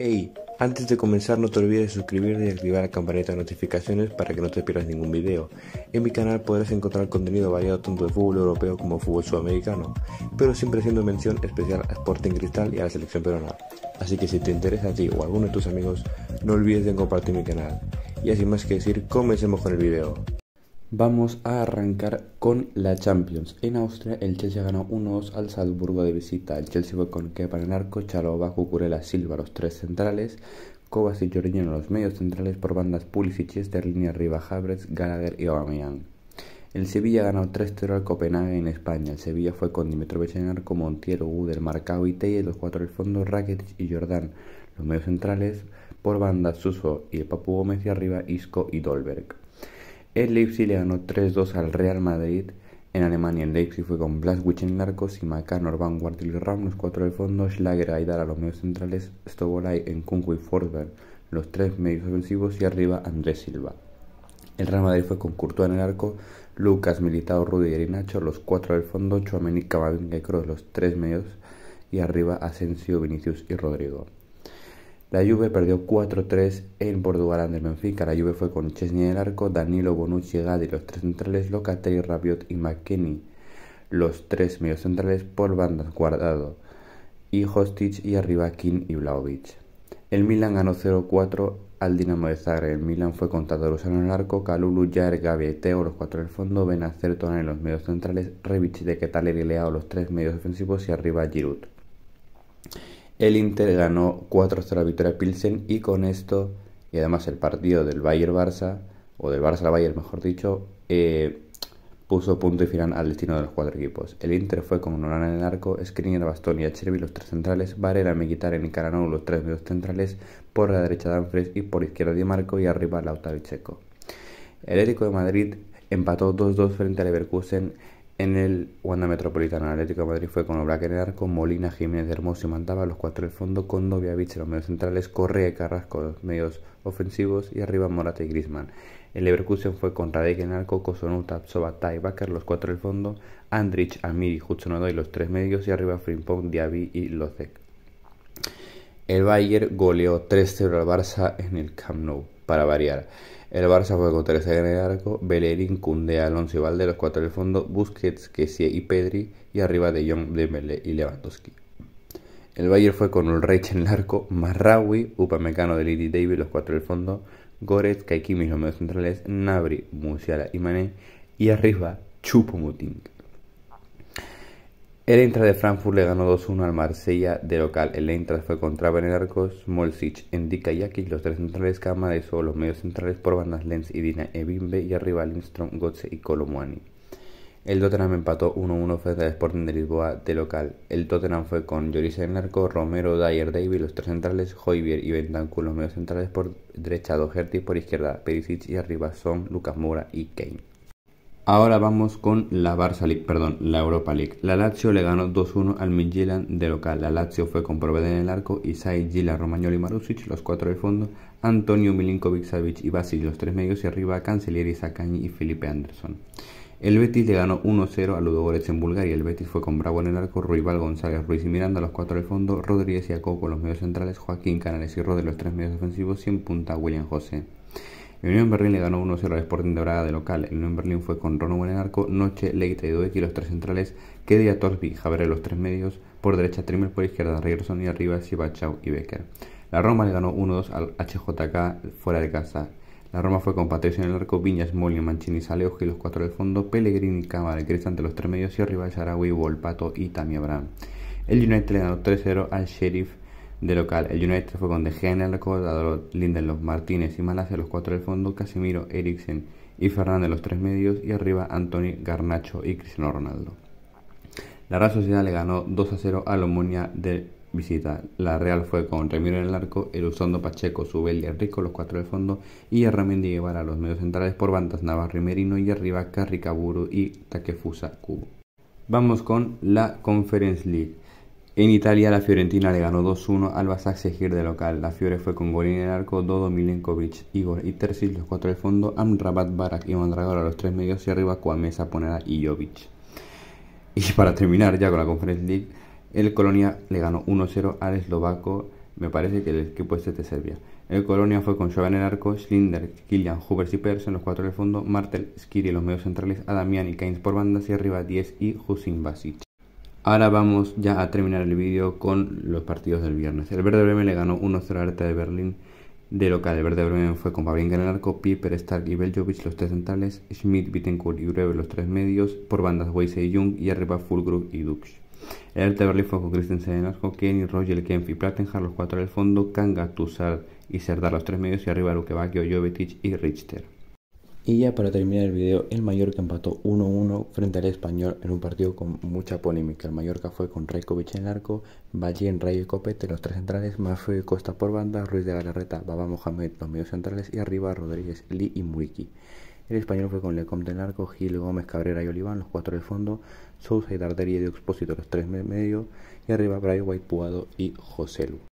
Hey, antes de comenzar no te olvides de suscribirte y activar la campanita de notificaciones para que no te pierdas ningún video. En mi canal podrás encontrar contenido variado tanto de fútbol europeo como fútbol sudamericano, pero siempre haciendo mención especial a Sporting Cristal y a la selección peruana. Así que si te interesa a ti o a alguno de tus amigos, no olvides de compartir mi canal. Y así más que decir, comencemos con el video. Vamos a arrancar con la Champions. En Austria, el Chelsea ganó 1-2 al Salzburgo de visita. El Chelsea fue con Kepa en el arco, Chalova, Cucurella, Silva, los tres centrales, Cobas y Jorginho en los medios centrales por bandas Pulisic y Sterling arriba, Havertz, Gallagher y Aubameyang. El Sevilla ganó 3-0 al Copenhague en España. El Sevilla fue con Dimitrovic en el arco, Montiel, Uder, Marcao y Telle, los cuatro del fondo, Rakitic y Jordán. Los medios centrales por bandas Suso y el Papu Gómez y arriba, Isco y Dolberg. El Leipzig le ganó 3-2 al Real Madrid. En Alemania el Leipzig fue con Blaswich en el arco, Simakan, Orban, Guardiola y Ram, los cuatro del fondo, Schlager, Aidar a los medios centrales, Stobolay, en y Forber. los tres medios ofensivos y arriba Andrés Silva. El Real Madrid fue con Courtois en el arco, Lucas, Militado, Rudiger y Nacho, los cuatro del fondo, Chouameni, Camavinga y Kroos, los tres medios y arriba Asensio, Vinicius y Rodrigo. La Juve perdió 4-3 en Portugal ante el Benfica. La Juve fue con Chesney en el arco, Danilo Bonucci, Gadi, los tres centrales, Locatelli, Rabiot y McKennie, Los tres medios centrales por bandas guardado. Y Hostic y arriba Kim y Vlaovic. El Milan ganó 0-4 al Dinamo de Zagreb. El Milan fue con usando en el arco, Calulu, Jair, Gavi, los cuatro en el fondo, Benacer, Tonal en los medios centrales, Rebic de Ketaler y Leao los tres medios ofensivos y arriba Giroud. El Inter ganó 4-0 la victoria Pilsen y con esto, y además el partido del Bayern Barça, o del Barça Bayern mejor dicho, eh, puso punto y final al destino de los cuatro equipos. El Inter fue con Nolan en el arco, Skriniar, Bastón y Chervi los tres centrales, Varela, Mkhitaryan y Caranou, los tres medios centrales, por la derecha Danfres y por izquierda Di Marco y arriba Lautaro y Checo. El Érico de Madrid empató 2-2 frente al Leverkusen en el Wanda Metropolitana Atlético de Madrid fue con Obraque en el arco, Molina, Jiménez, Hermoso y los cuatro del fondo, con novia en los medios centrales, Correa y Carrasco los medios ofensivos y arriba Morata y Grisman. El Leverkusen fue con Radek en el arco, Kosonuta, Sobata y Bakker, los cuatro del fondo, Andrich, Amir y los tres medios y arriba Frimpong, Diaby y Lozek. El Bayer goleó 3-0 al Barça en el Camp Nou para variar. El Barça fue con Teresa en arco, Bellerín, Cunde, Alonso y Valde, los cuatro del fondo, Busquets, Kessie y Pedri, y arriba de Jong, Dembélé y Lewandowski. El Bayern fue con Ulrich en el arco, Marraui, Upamecano, Liddy David, los cuatro del fondo, Goretz, Kaikimi, los medios centrales, Nabri, Musiala y Mané, y arriba Chupumuting. El Eintracht de Frankfurt le ganó 2-1 al Marsella de local. El Eintracht fue contra Benedarcos, Molsic, Endika Aki. los tres centrales Cama, Kamadezo. los medios centrales por bandas Lenz y Dina Ebimbe y arriba Lindström, Gotze y Colomuani. El Tottenham empató 1-1 frente al Sporting de Lisboa de local. El Tottenham fue con Lloris en el arco, Romero, Dyer, David. los tres centrales, Hoybier y Bentancur, los medios centrales por derecha, Doherty por izquierda, Perisic y arriba son Lucas Moura y Kane. Ahora vamos con la perdón, la Europa League. La Lazio le ganó 2-1 al Midtjylland de local. La Lazio fue con Proveden en el arco, Isai, Gila, Romagnoli, Marusic, los cuatro de fondo, Antonio, Milinkovic, Savic y Basil, los tres medios y arriba, Cancelieri, Sacañi y Felipe Anderson. El Betis le ganó 1-0 a Ludogorets en Bulgaria. El Betis fue con Bravo en el arco, Ruibal, González, Ruiz y Miranda, los cuatro de fondo, Rodríguez y Acoco, los medios centrales, Joaquín, Canales y Rodríguez, los tres medios ofensivos, y en punta William José. El Unión Berlín le ganó 1-0 al Sporting de Braga de local. El Unión Berlín fue con Ronu en el arco, Noche, Leite y y los tres centrales, Kedia Torbi, Javier los tres medios, por derecha Trimmel por izquierda, Regerson y arriba Sibachau y Becker. La Roma le ganó 1-2 al HJK fuera de casa. La Roma fue con Patricio en el arco, Viñas, Molina, Mancini, Saleoji, los cuatro del fondo, Pellegrini, Cámara, Cristante, los tres medios y arriba Sarawi, Volpato y Tami Abraham. El United le ganó 3-0 al Sheriff de local. El United fue con De Gea en el recordador, Lindelof, Martínez y Malasia los cuatro del fondo, Casimiro, Eriksen y Fernández los tres medios y arriba Anthony, Garnacho y Cristiano Ronaldo. La Real Sociedad le ganó 2 a 0 a la de visita. La Real fue con Ramiro en el arco, Elusondo, Pacheco, Subel y Rico los cuatro del fondo y Herramendi Guevara los medios centrales por bandas Navarro y Merino y arriba Carricaburu y Takefusa Cubo. Vamos con la Conference League. En Italia, la Fiorentina le ganó 2-1 al Basaksehir de local. La Fiore fue con Golín en el arco, Dodo, Milenkovic, Igor y Terzic, los cuatro de fondo, Amrabat, Barak y Mandragora, los tres medios y arriba, Kuamesa, Ponera y Jovic. Y para terminar ya con la conferencia, League, el Colonia le ganó 1-0 al eslovaco, me parece que el equipo este de Serbia. El Colonia fue con Jovan en el arco, Schlinder, Kilian, Huber y Persson, los cuatro del fondo, Martel, Skiri en los medios centrales, Adamián y Kainz por bandas y arriba 10 y Husin Basic. Ahora vamos ya a terminar el vídeo con los partidos del viernes. El Verde Bremen le ganó 1-0 al Hertha de Berlín de local. El Verde Bremen fue con Pavlenka en el Piper, Stark y Beljovic los tres centrales, Schmidt, Bittencourt y Urebe los tres medios, por bandas Weise y Jung y arriba Fulgrug y Dux. El Hertha de Berlín fue con Christensen en el Kenny, Roger, Kempf y Plattenhardt los cuatro del fondo, Kanga, Tussard y Serdar los tres medios y arriba Luke Jovetic y Richter. Y ya para terminar el video, el Mallorca empató 1-1 frente al Español en un partido con mucha polémica. El Mallorca fue con Rekovic en el arco, Ballín, Rayo y Copete los tres centrales, y Costa por banda, Ruiz de Galarreta, Baba Mohamed los medios centrales y arriba Rodríguez, Lee y Muriqui. El Español fue con Lecomte en el arco, Gil, Gómez, Cabrera y Oliván los cuatro de fondo, Sousa y Dardería y de Expósito los tres medio y arriba Brian White, y y Joselu.